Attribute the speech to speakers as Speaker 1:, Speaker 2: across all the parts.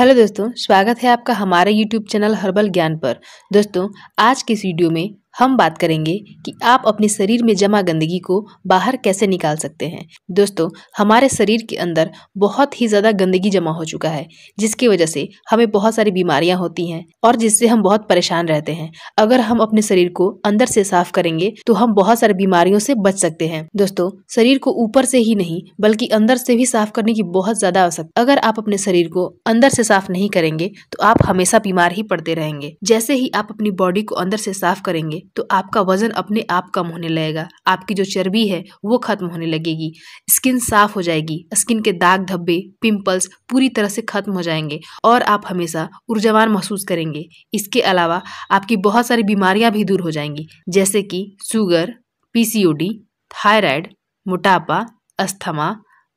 Speaker 1: hello दोस्तों स्वागत है आपका हमारे यूट्यूब चैनल हर्बल ज्ञान पर दोस्तों आज की इस वीडियो में हम बात करेंगे कि आप अपने शरीर में जमा गंदगी को बाहर कैसे निकाल सकते हैं दोस्तों हमारे शरीर के अंदर बहुत ही ज़्यादा गंदगी जमा हो चुका है जिसकी वजह से हमें बहुत सारी बीमारियां होती हैं और जिससे हम बहुत परेशान रहते हैं अगर हम अपने शरीर को अंदर से साफ करेंगे तो हम बहुत सारी बीमारियों से बच सकते हैं दोस्तों शरीर को ऊपर से ही नहीं बल्कि अंदर से भी साफ करने की बहुत ज़्यादा आवश्यकता अगर आप अपने शरीर को अंदर से साफ नहीं करेंगे तो आप हमेशा बीमार ही पड़ते रहेंगे जैसे ही आप अपनी बॉडी को अंदर से साफ करेंगे तो आपका वज़न अपने आप कम होने लगेगा आपकी जो चर्बी है वो ख़त्म होने लगेगी स्किन साफ हो जाएगी स्किन के दाग धब्बे पिंपल्स पूरी तरह से ख़त्म हो जाएंगे और आप हमेशा ऊर्जावान महसूस करेंगे इसके अलावा आपकी बहुत सारी बीमारियाँ भी दूर हो जाएंगी जैसे कि शुगर पीसीओडी थायराइड मोटापा अस्थमा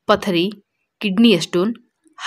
Speaker 1: पथरी kidney stone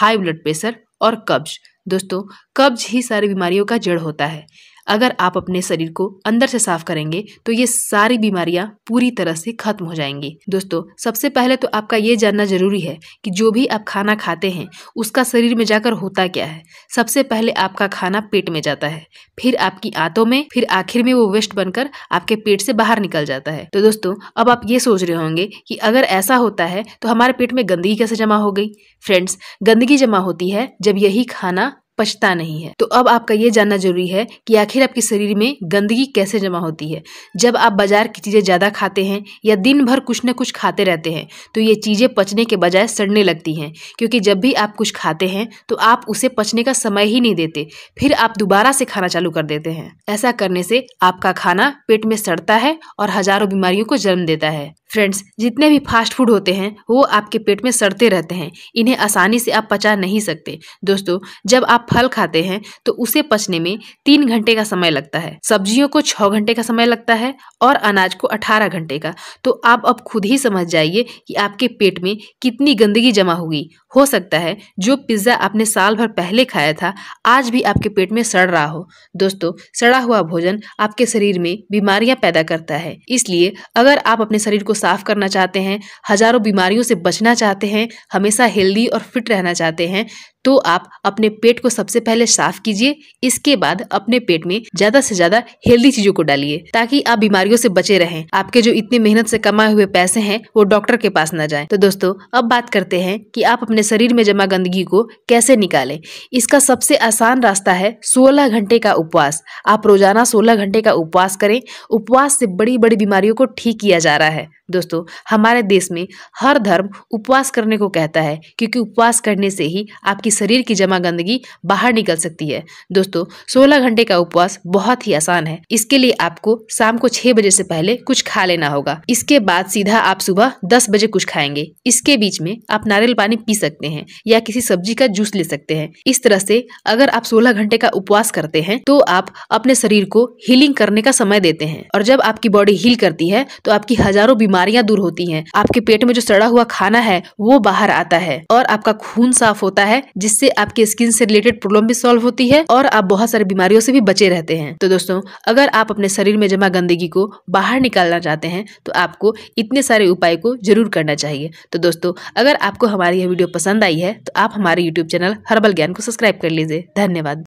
Speaker 1: high blood pressure और कब्ज दोस्तों कब्ज ही सारी बीमारियों का जड़ होता है अगर आप अपने शरीर को अंदर से साफ करेंगे तो ये सारी बीमारियां पूरी तरह से खत्म हो जाएंगी दोस्तों सबसे पहले तो आपका ये जानना जरूरी है कि जो भी आप खाना खाते हैं उसका शरीर में जाकर होता क्या है सबसे पहले आपका खाना पेट में जाता है फिर आपकी आंतों में फिर आखिर में वो वेस्ट बनकर आपके पेट से बाहर निकल जाता है तो दोस्तों अब आप ये सोच रहे होंगे कि अगर ऐसा होता है तो हमारे पेट में गंदगी कैसे जमा हो गई फ्रेंड्स गंदगी जमा होती है जब यही खाना पचता नहीं है तो अब आपका ये जानना जरूरी है कि आखिर आपके शरीर में गंदगी कैसे जमा होती है जब आप बाजार की चीज़ें ज़्यादा खाते हैं या दिन भर कुछ न कुछ खाते रहते हैं तो ये चीज़ें पचने के बजाय सड़ने लगती हैं क्योंकि जब भी आप कुछ खाते हैं तो आप उसे पचने का समय ही नहीं देते फिर आप दोबारा से खाना चालू कर देते हैं ऐसा करने से आपका खाना पेट में सड़ता है और हजारों बीमारियों को जन्म देता है फ्रेंड्स जितने भी फास्ट फूड होते हैं वो आपके पेट में सड़ते रहते हैं इन्हें आसानी से आप पचा नहीं सकते दोस्तों जब आप फल खाते हैं तो उसे पचने में तीन घंटे का समय लगता है सब्जियों को छः घंटे का समय लगता है और अनाज को अठारह घंटे का तो आप अब खुद ही समझ जाइए कि आपके पेट में कितनी गंदगी जमा होगी हो सकता है जो पिज़्ज़ा आपने साल भर पहले खाया था आज भी आपके पेट में सड़ रहा हो दोस्तों सड़ा हुआ भोजन आपके शरीर में बीमारियां पैदा करता है इसलिए अगर आप अपने शरीर को साफ करना चाहते हैं हजारों बीमारियों से बचना चाहते हैं हमेशा हेल्दी और फिट रहना चाहते हैं तो आप अपने पेट को सबसे पहले साफ कीजिए इसके बाद अपने पेट में ज्यादा से ज्यादा हेल्दी चीजों को डालिए ताकि आप बीमारियों से बचे रहें आपके जो इतनी मेहनत से कमाए हुए पैसे हैं वो डॉक्टर के पास ना जाए तो दोस्तों अब बात करते हैं कि आप अपने शरीर में जमा गंदगी को कैसे निकालें इसका सबसे आसान रास्ता है सोलह घंटे का उपवास आप रोजाना सोलह घंटे का उपवास करें उपवास से बड़ी बड़ी बीमारियों को ठीक किया जा रहा है दोस्तों हमारे देश में हर धर्म उपवास करने को कहता है क्योंकि उपवास करने से ही आपकी शरीर की जमा गंदगी बाहर निकल सकती है दोस्तों 16 घंटे का उपवास बहुत ही आसान है इसके लिए आपको शाम को छह बजे से पहले कुछ खा लेना होगा इसके बाद सीधा आप सुबह दस बजे कुछ खाएंगे इसके बीच में आप नारियल पानी पी सकते हैं या किसी सब्जी का जूस ले सकते हैं इस तरह से अगर आप सोलह घंटे का उपवास करते हैं तो आप अपने शरीर को हीलिंग करने का समय देते हैं और जब आपकी बॉडी हील करती है तो आपकी हजारों बीमारियां दूर होती हैं आपके पेट में जो सड़ा हुआ खाना है वो बाहर आता है और आपका खून साफ होता है जिससे आपके स्किन से रिलेटेड प्रॉब्लम भी सॉल्व होती है और आप बहुत सारी बीमारियों से भी बचे रहते हैं तो दोस्तों अगर आप अपने शरीर में जमा गंदगी को बाहर निकालना चाहते हैं तो आपको इतने सारे उपाय को जरूर करना चाहिए तो दोस्तों अगर आपको हमारी यह वीडियो पसंद आई है तो आप हमारे यूट्यूब चैनल हर्बल ज्ञान को सब्सक्राइब कर लीजिए धन्यवाद